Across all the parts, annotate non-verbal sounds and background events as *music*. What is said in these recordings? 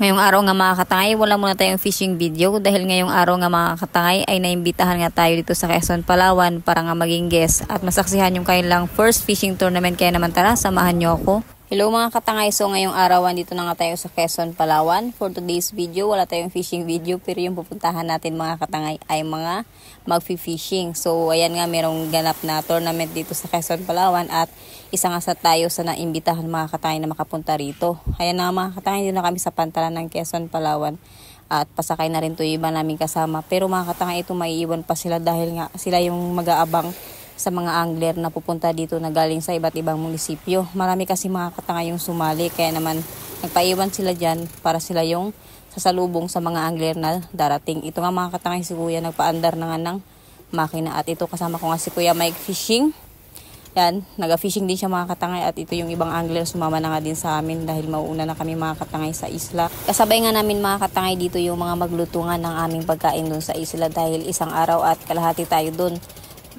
Ngayong araw nga mga katangay, wala muna tayong fishing video dahil ngayong araw nga mga katangay ay naimbitahan nga tayo dito sa Quezon, Palawan para nga maging guest at masaksihan yung kanilang first fishing tournament kaya naman tara, samahan nyo ako. Hello mga katangay, so ngayong araw dito na nga tayo sa Quezon, Palawan. For today's video, wala tayong fishing video pero yung pupuntahan natin mga katangay ay mga magfi-fishing. So ayan nga, merong ganap na tournament dito sa Quezon, Palawan at isa nga sa tayo sa naimbitahan mga katangay na makapunta rito. Ayan na mga katangay, dito na kami sa pantalan ng Quezon, Palawan at pasakay na rin to yung iba namin kasama. Pero mga katangay, ito maiiwan pa sila dahil nga sila yung mag-aabang sa mga angler na pupunta dito na galing sa iba't ibang munisipyo. Marami kasi mga yung sumali kaya naman nagpaiwan sila dyan para sila yung sasalubong sa mga angler na darating. Ito nga mga katangay si Kuya nagpaandar na nga ng makina at ito kasama ko nga si Kuya Mike Fishing. Yan, naga-fishing din siya mga katangay at ito yung ibang angler sumama na nga din sa amin dahil mauuna na kami mga katangay sa isla. Kasabay nga namin mga katangay dito yung mga maglutungan ng aming pagkain doon sa isla dahil isang araw at kalahati tayo doon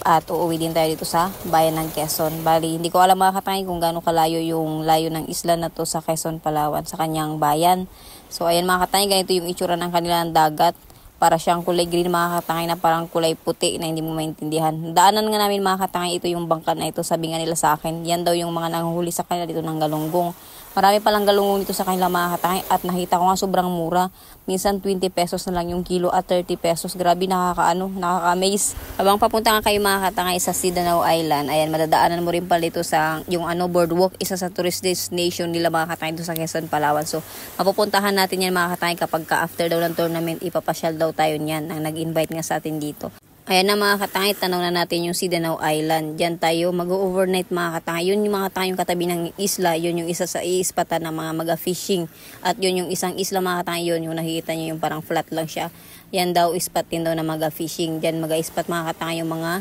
at uuwi din tayo dito sa bayan ng Quezon. Bali, hindi ko alam mga katangin kung gaano kalayo yung layo ng isla na to sa Quezon, Palawan, sa kanyang bayan. So ayan mga katangin, ganito yung itsura ng kanilang dagat para siyang kulay green mga katangay na parang kulay puti na hindi mo maintindihan. Daanan nga namin mga katangay ito yung bangka na ito sabi nga nila sa akin. Yan daw yung mga nanghuhuli sa kanila dito ng galunggong. Marami palang galunggong dito sa kanila mga katangay at nakita ko nga sobrang mura. Minsan 20 pesos na lang yung kilo at 30 pesos. Grabe nakakaano, nakaka-amaze. Habang papunta nga kayo mga katangay sa Sidanao Island, ayan madadaanan mo rin pala ito sa yung ano boardwalk, isa sa tourist destination nila mga katangay dito sa Quezon, Palawan. So mapupuntahan natin yan mga katangay kapag ka after daw ng tournament ipapasyal daw daw tayo niyan ang nag-invite nga sa atin dito. Ayan na mga katangay, tanaw na natin yung Sidanao Island. Diyan tayo mag-overnight mga katangay. Yun yung mga tangay yung katabi ng isla. Yun yung isa sa iispatan ng mga maga-fishing. At yun yung isang isla mga katangay yun. Yung nakikita nyo yung parang flat lang siya. Yan daw ispat din daw na maga-fishing. Diyan maga-ispat mga katangay yung mga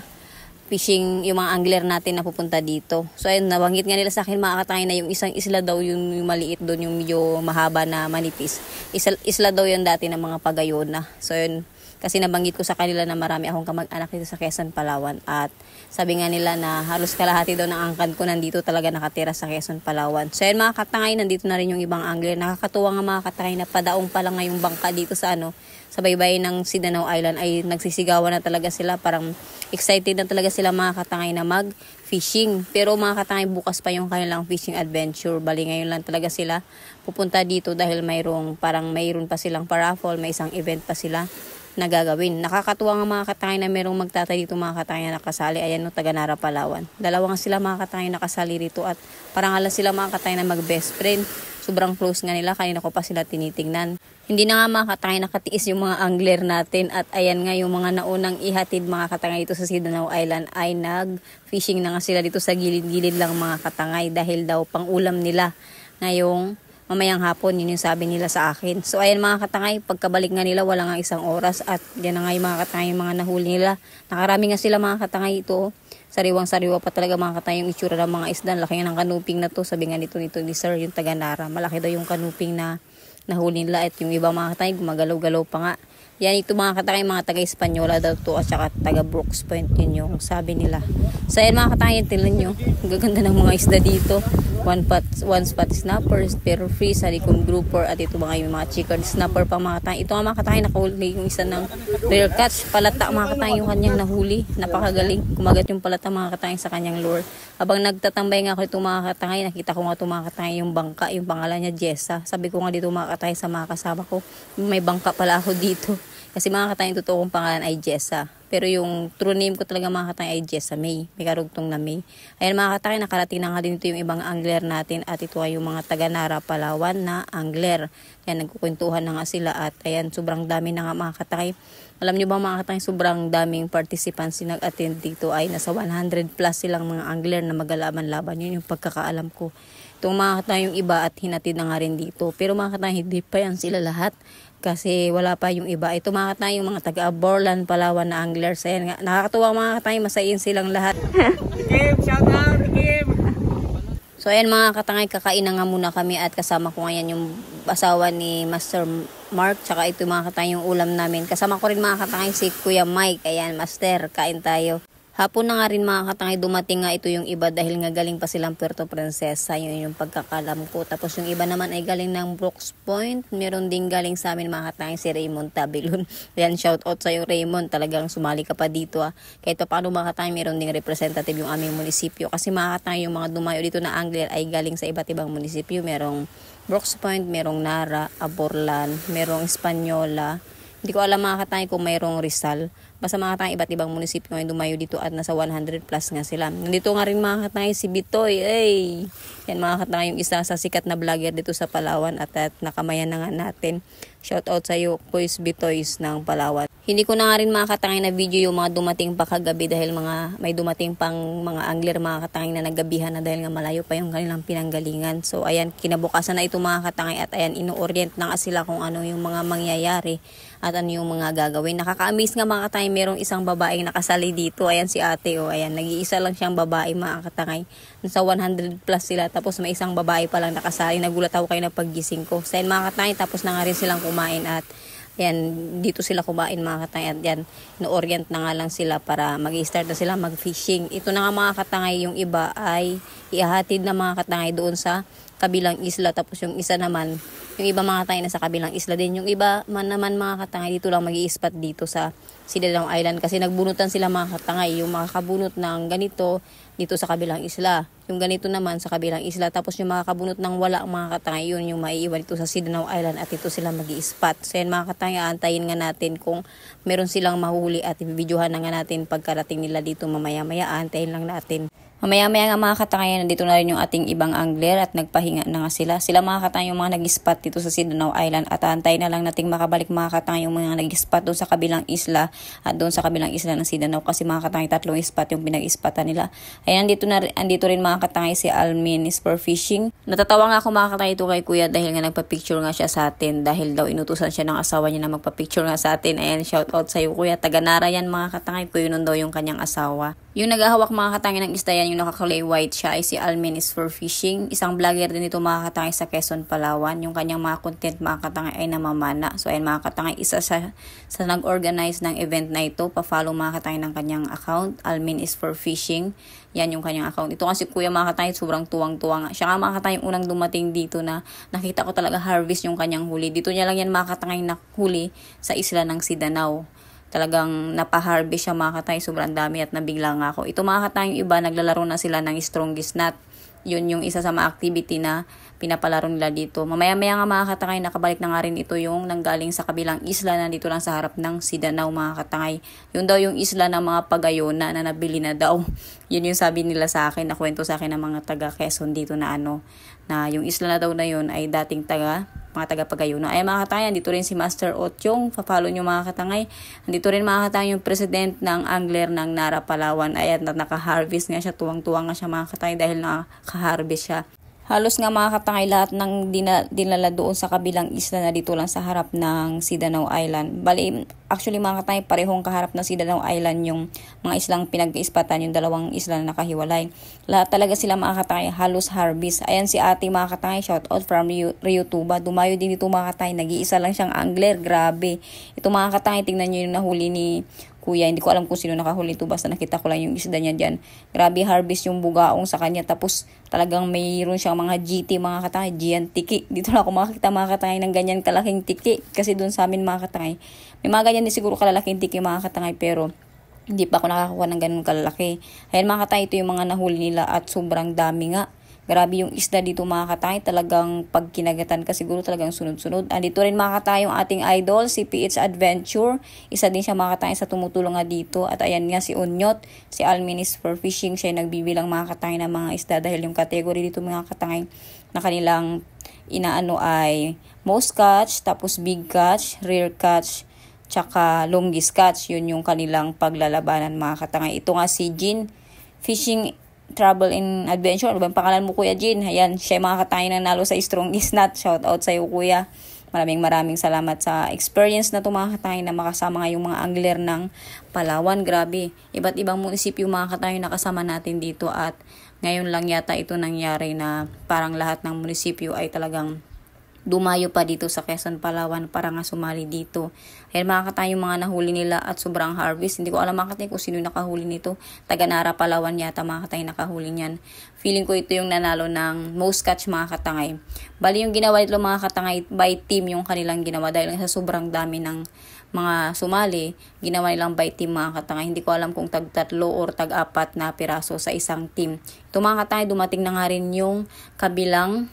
fishing yung mga angler natin na pupunta dito. So ayun, nabanggit nga nila sa akin mga na yung isang isla daw yung, yung maliit doon, yung medyo mahaba na manipis. Isla, isla daw yun dati ng mga pagayona. So ayun, kasi nabanggit ko sa kanila na marami akong kamag-anak dito sa Quezon, Palawan. At sabi nga nila na halos kalahati daw ng angkan ko nandito talaga nakatira sa Quezon, Palawan. So yun mga katangay, nandito na rin yung ibang angler. Nakakatuwa nga mga katangay na padaong pa lang ngayong bangka dito sa ano, sa baybay ng Sidanao Island ay nagsisigawan na talaga sila. Parang excited na talaga sila mga katangay na mag-fishing. Pero mga katangay, bukas pa yung kanilang fishing adventure. Bali ngayon lang talaga sila pupunta dito dahil mayroong parang mayroon pa silang paraffle, may isang event pa sila na gagawin. Nakakatuwa nga mga katangay na merong magtatay dito mga katangay na nakasali. Ayan no, taga Nara, Palawan. Dalawang sila mga katangay na nakasali dito at parang alas sila mga katangay na mag best friend. Sobrang close nga nila, kanina ko pa sila tinitingnan. Hindi na nga mga katangay nakatiis yung mga angler natin at ayan nga yung mga naunang ihatid mga katangay dito sa Sidanao Island ay nag-fishing na nga sila dito sa gilid-gilid lang mga katangay dahil daw pang ulam nila ngayong mamayang hapon. Yun yung sabi nila sa akin. So ayan mga katangay, pagkabalik nga nila wala nga isang oras at yan na nga yung mga katangay mga nahuli nila. Nakarami nga sila mga katangay ito. Oh. Sariwang-sariwa pa talaga mga katangay yung itsura ng mga isda. Laki nga ng kanuping na to. Sabi nga nito nito ni sir yung taga Nara. Malaki daw yung kanuping na nahuli nila at yung iba mga katangay gumagalaw-galaw pa nga. Yan ito mga katangay, mga taga Espanyola daw to at saka taga Brooks Point yun yung sabi nila. So yan mga katangay, tinan nyo. Gaganda ng mga isda dito. One, spot, one spot snapper, pero free sa likong grouper at ito mga yung mga chicken snapper pa mga katangay. Ito nga mga katangay, nakahuli yung isa ng real catch. Palata mga katangay yung kanyang nahuli. Napakagaling. Kumagat yung palata mga katangay sa kanyang lure. Habang nagtatambay nga ako itong mga katangay, nakita ko nga itong mga katangay yung bangka, yung pangalan niya Jessa. Sabi ko nga dito mga katangay sa mga kasama ko, may bangka pala ako dito. Kasi mga katayang totoo kong pangalan ay Jessa. Pero yung true name ko talaga mga katayang ay Jessa May. May karugtong na May. Ayan mga katayang, nakarating na nga din ito yung ibang angler natin. At ito ay yung mga taga Nara Palawan na angler. Ayan, nagkukwentuhan na nga sila. At ayan, sobrang dami na nga mga katayang. Alam nyo ba mga katayang, sobrang daming participants na nag-attend dito ay nasa 100 plus silang mga angler na magalaban-laban. Yun yung pagkakaalam ko. Itong mga katayang yung iba at hinatid na nga rin dito. Pero mga katayang, hindi pa yan sila lahat kasi wala pa yung iba. Ito mga katay, yung mga taga Borlan, Palawan na anglers. Ayan nakakatuwa mga katay, masayin silang lahat. *laughs* Kim, shout out, Kim! So ayan mga katangay, kakain na nga muna kami at kasama ko ngayon yung asawa ni Master Mark. Tsaka ito mga katangay yung ulam namin. Kasama ko rin mga katangay si Kuya Mike. Ayan, Master, kain tayo. Hapon na nga rin mga katangay, dumating nga ito yung iba dahil nga galing pa silang Puerto Princesa, yun yung pagkakalam ko. Tapos yung iba naman ay galing ng Brooks Point, meron din galing sa amin mga katangay si Raymond Tabilon. *laughs* Yan, shout out sa'yo Raymond, talagang sumali ka pa dito ah. Kahit pa paano mga katangay, meron ding representative yung aming munisipyo. Kasi mga katangay, yung mga dumayo dito na angler ay galing sa iba't ibang munisipyo. Merong Brooks Point, merong Nara, Aborlan, merong Espanyola, hindi ko alam mga katangay kung mayroong Rizal. Basta mga katangay, iba't ibang munisipyo ngayon dumayo dito at nasa 100 plus nga sila. Nandito nga rin mga katangay si Bitoy. Ay! Yan mga katangay, yung isa sa sikat na vlogger dito sa Palawan at, at nakamayan na nga natin. Shout out sa iyo, Boys Bitoys ng Palawan. Hindi ko na nga rin mga katangay na video yung mga dumating pa kagabi dahil mga may dumating pang mga angler mga katangay na naggabihan na dahil nga malayo pa yung kanilang pinanggalingan. So ayan, kinabukasan na ito mga katangay at ayan, ino-orient na nga sila kung ano yung mga mangyayari at ano yung mga gagawin. Nakaka-amaze nga mga katangay, merong isang babaeng nakasali dito. Ayan si ate, o oh, ayan, nag-iisa lang siyang babae mga katangay. Nasa 100 plus sila, tapos may isang babae pa lang nakasali. Nagulat ako kayo na paggising ko. Sa so, mga katangay, tapos na nga rin silang kumain at yan, dito sila kumain mga katangay at yan, no-orient na nga lang sila para mag start na sila mag-fishing. Ito na nga mga katangay, yung iba ay iahatid na mga katangay doon sa kabilang isla. Tapos yung isa naman, yung iba mga katangay na sa kabilang isla din. Yung iba man naman mga katangay, dito lang mag spot dito sa Sidalang Island kasi nagbunutan sila mga katangay. Yung mga makakabunot ng ganito dito sa kabilang isla yung ganito naman sa kabilang isla. Tapos yung mga kabunot ng wala ang mga katangay yun yung maiiwan ito sa Sidanao Island at ito sila mag spot So yan mga katanga, antayin nga natin kung meron silang mahuli at ibibidyohan na nga natin pagkarating nila dito mamaya-maya. Antayin lang natin. Mamaya-maya nga mga katangayan, nandito na rin yung ating ibang angler at nagpahinga na nga sila. Sila mga katangay yung mga nag-spot dito sa Sidanao Island at aantayin na lang nating makabalik mga katangay yung mga nag-spot doon sa kabilang isla at doon sa kabilang isla ng Sidanao kasi mga katangay tatlong spot yung pinag ispatan nila. Ay andito, na, andito rin mga ang katangay si is for fishing. Natatawa nga ako mga katangay ito kay kuya dahil nga nagpa-picture nga siya sa atin dahil daw inutusan siya ng asawa niya na magpa-picture nga sa atin. Ayan, shout out sa iyo kuya. Taga Nara yan mga katangay. Kuya daw yung kanyang asawa. Yung naghahawak mga katangi ng isda yan, yung nakakulay white siya ay si Almin is for fishing. Isang vlogger din ito mga katangi sa Quezon, Palawan. Yung kanyang mga content mga katangi ay namamana. So ayun mga katangi, isa sa, sa nag-organize ng event na ito. Pa-follow mga katangi ng kanyang account. Almin is for fishing. Yan yung kanyang account. Ito kasi kuya mga katangi, sobrang tuwang-tuwang. Siya nga mga katangi, unang dumating dito na nakita ko talaga harvest yung kanyang huli. Dito niya lang yan mga katangi na huli sa isla ng Sidanao talagang napaharbi siya mga katayong sobrang dami at nabigla nga ako. Ito mga katayong iba, naglalaro na sila ng strongest nut. Yun yung isa sa mga activity na pinapalaro nila dito. Mamaya-maya nga mga katangay, nakabalik na nga rin ito yung nanggaling sa kabilang isla na dito lang sa harap ng Sidanao mga katangay. Yun daw yung isla ng mga pagayona na nabili na daw. *laughs* Yun yung sabi nila sa akin, na kwento sa akin ng mga taga Quezon dito na ano, na yung isla na daw na yun ay dating taga mga taga-Pagayuna. Ay mga katangay, andito rin si Master Otyong, fa-follow nyo mga katangay. Andito rin mga katangay yung president ng angler ng Nara Palawan. Ayan, naka-harvest nga siya, tuwang-tuwang nga siya mga katangay dahil naka-harvest siya halos nga makakatangay lahat ng dina, dinala doon sa kabilang isla na dito lang sa harap ng Sidanao Island. Bali, actually makakatangay parehong kaharap ng Sidanao Island yung mga islang pinag-ispatan, yung dalawang isla na nakahiwalay. Lahat talaga sila makakatangay, halos harvest. Ayan si ate makakatangay, shout out from Rio, Rio Tuba. Dumayo din ito makakatangay, nag-iisa lang siyang angler, grabe. Ito makakatangay, tingnan nyo yung nahuli ni kuya. Hindi ko alam kung sino nakahuli ito. Basta nakita ko lang yung isda niya dyan. Grabe harvest yung bugaong sa kanya. Tapos talagang mayroon siyang mga GT, mga katangay. Gian tiki. Dito lang ako makakita mga katangay ng ganyan kalaking tiki. Kasi doon sa amin mga katangay. May mga ganyan din siguro kalalaking tiki mga katangay. Pero hindi pa ako nakakuha ng ganun kalaki. Ayan mga katangay, ito yung mga nahuli nila at sobrang dami nga. Grabe yung isda dito mga katay. Talagang pag kinagatan ka siguro talagang sunod-sunod. Andito rin mga katay yung ating idol, si PH Adventure. Isa din siya mga katay sa tumutulong nga dito. At ayan nga si Unyot, si Alminis for Fishing. Siya nagbibilang mga katay ng mga isda dahil yung category dito mga katay na kanilang inaano ay most catch, tapos big catch, rare catch, tsaka longest catch. Yun yung kanilang paglalabanan mga katangay. Ito nga si Jin Fishing trouble in Adventure. Ano ba pangalan mo, Kuya Jin? Ayan, siya yung mga katayo na nalo sa Strong Is Not. Shout out sa sa'yo, Kuya. Maraming maraming salamat sa experience na to na makasama ngayong mga angler ng Palawan. Grabe, iba't ibang munisipyo mga katay na kasama natin dito at ngayon lang yata ito nangyari na parang lahat ng munisipyo ay talagang dumayo pa dito sa Quezon, Palawan para nga sumali dito. Ayan mga katay, yung mga nahuli nila at sobrang harvest. Hindi ko alam mga katay kung sino nakahuli nito. Taganara, Palawan yata mga katay nakahuli niyan. Feeling ko ito yung nanalo ng most catch mga katangay. Bali yung ginawa nito mga katangay by team yung kanilang ginawa dahil sa sobrang dami ng mga sumali, ginawa nilang by team mga katangay. Hindi ko alam kung tag tatlo or tag apat na piraso sa isang team. Ito mga katangay, dumating na nga rin yung kabilang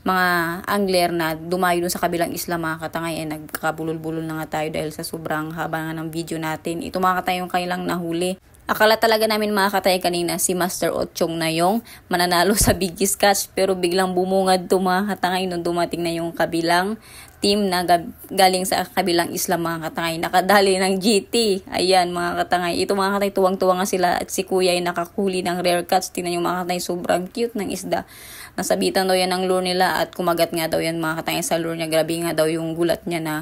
mga angler na dumayo dun sa kabilang isla mga katangay eh, nagkakabulol-bulol na nga tayo dahil sa sobrang haba na ng video natin. Ito mga katangay yung kanilang nahuli. Akala talaga namin mga katay kanina si Master Otchong na yung mananalo sa Biggie Catch pero biglang bumungad to mga katangay nung dumating na yung kabilang team na galing sa kabilang isla mga katangay. Nakadali ng GT. Ayan mga katangay. Ito mga katangay tuwang-tuwa nga sila at si kuya ay nakakuli ng rare cuts. Tingnan yung mga katangay sobrang cute ng isda. Nasabitan daw yan ang lure nila at kumagat nga daw yan mga katangay sa lure niya. Grabe nga daw yung gulat niya na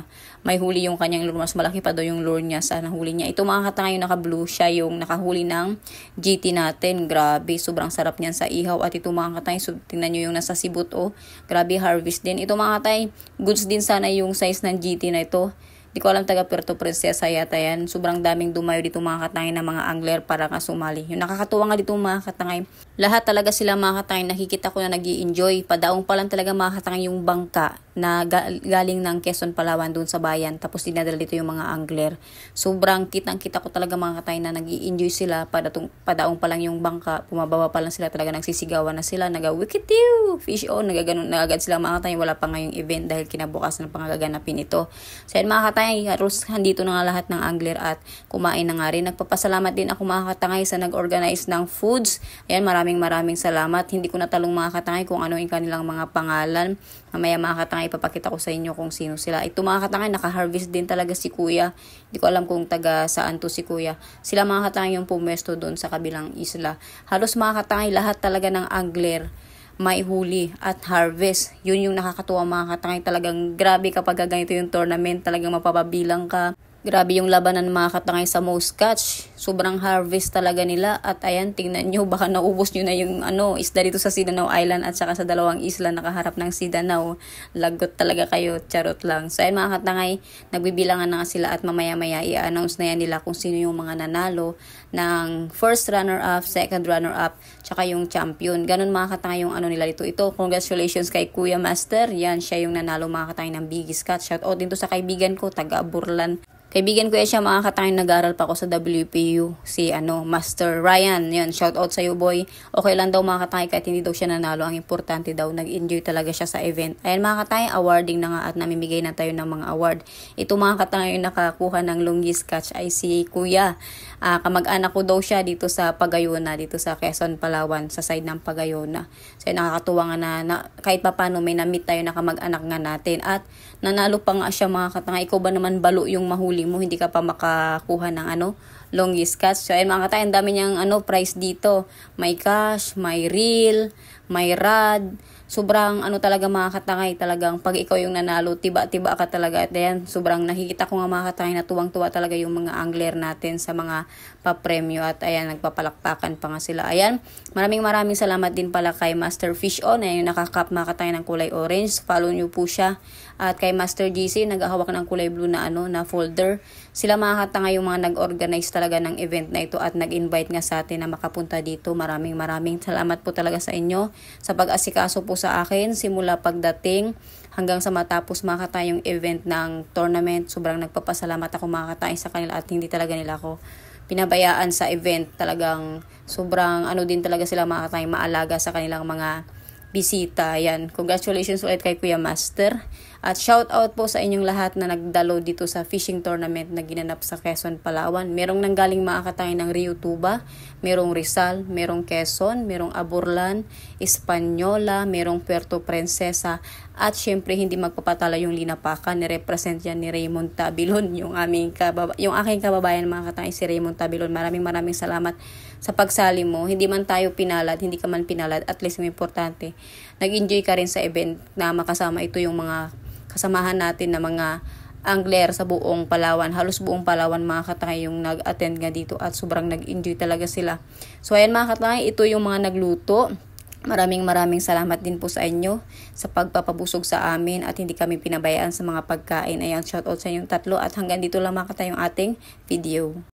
may huli yung kanyang lure. Mas malaki pa daw yung lure niya sa nahuli niya. Ito mga kata ngayon, naka-blue siya yung nakahuli ng GT natin. Grabe, sobrang sarap niyan sa ihaw. At ito mga katay, so, tingnan nyo yung nasa sibut. o. Oh. Grabe, harvest din. Ito mga katay, goods din sana yung size ng GT na ito. Di ko alam taga Puerto Princesa yata yan. Sobrang daming dumayo dito mga katangay ng mga angler para ka sumali. Yung nakakatuwa nga dito mga katangay. Lahat talaga sila mga katangay nakikita ko na nag enjoy Padaong pa lang talaga mga katangay yung bangka na galing ng Quezon, Palawan doon sa bayan. Tapos dinadala dito yung mga angler. Sobrang kitang-kita ko talaga mga katay na nag enjoy sila. Padatong, padaong pa lang yung bangka. Pumababa pa lang sila talaga. Nagsisigawan na sila. Naga, wicked you! Fish on! Oh, Nagaganon, nagagad sila mga katay. Wala pa ngayong event dahil kinabukas na pangaganapin ito. So yan mga katay, haros handito na nga lahat ng angler at kumain na nga rin. Nagpapasalamat din ako mga katangay sa nag-organize ng foods. Ayan, maraming maraming salamat. Hindi ko natalong mga katangay kung ano yung kanilang mga pangalan. Mamaya mga katangay ipapakita ko sa inyo kung sino sila. Ito mga katanga, naka-harvest din talaga si kuya. Hindi ko alam kung taga saan to si kuya. Sila mga katanga yung pumwesto doon sa kabilang isla. Halos mga katanga, lahat talaga ng angler may huli at harvest. Yun yung nakakatuwa mga katangay. Talagang grabe kapag ganito yung tournament. Talagang mapapabilang ka. Grabe yung labanan ng mga katangay sa most catch. Sobrang harvest talaga nila. At ayan, tingnan nyo, baka naubos nyo na yung ano, isda dito sa Sidanao Island at saka sa dalawang isla nakaharap ng Sidanao. Lagot talaga kayo, charot lang. So ayan mga katangay, nagbibilangan na sila at mamaya-maya i-announce na yan nila kung sino yung mga nanalo ng first runner-up, second runner-up, tsaka yung champion. Ganun mga katangay yung ano nila dito. Ito, congratulations kay Kuya Master. Yan, siya yung nanalo mga katangay ng biggest catch. Shout out din to sa kaibigan ko, taga Burlan. Kaibigan ko yan siya mga katangin nag-aral pa ako sa WPU. Si ano, Master Ryan. Yan, shout out sa'yo boy. Okay lang daw mga katangin kahit hindi daw siya nanalo. Ang importante daw, nag-enjoy talaga siya sa event. Ayan mga katangin, awarding na nga at namimigay na tayo ng mga award. Ito mga katangin yung nakakuha ng longest catch ay si Kuya uh, kamag-anak ko daw siya dito sa Pagayona, dito sa Quezon, Palawan, sa side ng Pagayona. So nakakatuwa nga na, na kahit papano may na-meet tayo na kamag-anak nga natin at nanalo pa nga siya mga katanga. Ikaw ba naman balo yung mahuli mo, hindi ka pa makakuha ng ano, longest catch. So ayun mga katanga, ang dami niyang ano, price dito. May cash, may reel, may rod, sobrang ano talaga mga katangay talagang pag ikaw yung nanalo, tiba-tiba ka talaga. At yan, sobrang nakikita ko nga mga katangay na tuwang-tuwa talaga yung mga angler natin sa mga papremyo. At ayan, nagpapalakpakan pa nga sila. Ayan, maraming maraming salamat din pala kay Master Fish On na yung nakakap mga katangay ng kulay orange. Follow nyo po siya. At kay Master GC, nagahawak ng kulay blue na ano na folder. Sila mga katangay yung mga nag-organize talaga ng event na ito at nag-invite nga sa atin na makapunta dito. Maraming maraming salamat po talaga sa inyo sa pag-asikaso po sa akin simula pagdating hanggang sa matapos makata yung event ng tournament. Sobrang nagpapasalamat ako makakatain sa kanila at hindi talaga nila ako pinabayaan sa event. Talagang sobrang ano din talaga sila makakatain maalaga sa kanilang mga bisita. Yan. Congratulations ulit kay Kuya Master. At shout out po sa inyong lahat na nagdalo dito sa fishing tournament na ginanap sa Quezon, Palawan. Merong nanggaling maakatay ng Rio Tuba, merong Rizal, merong Quezon, merong Aburlan, Espanyola, merong Puerto Princesa, at syempre hindi magpapatala yung linapakan, nirepresent yan ni Raymond Tabilon, *laughs* yung, aming kababa- yung aking kababayan mga katangay si Raymond Tabilon. Maraming maraming salamat sa pagsali mo. Hindi man tayo pinalad, hindi ka man pinalad, at least may importante. Nag-enjoy ka rin sa event na makasama ito yung mga kasamahan natin na mga angler sa buong Palawan. Halos buong Palawan mga katangay yung nag-attend nga dito at sobrang nag-enjoy talaga sila. So ayan mga katangay, ito yung mga nagluto. Maraming maraming salamat din po sa inyo sa pagpapabusog sa amin at hindi kami pinabayaan sa mga pagkain. Ayan, shoutout sa inyong tatlo at hanggang dito lang makata yung ating video.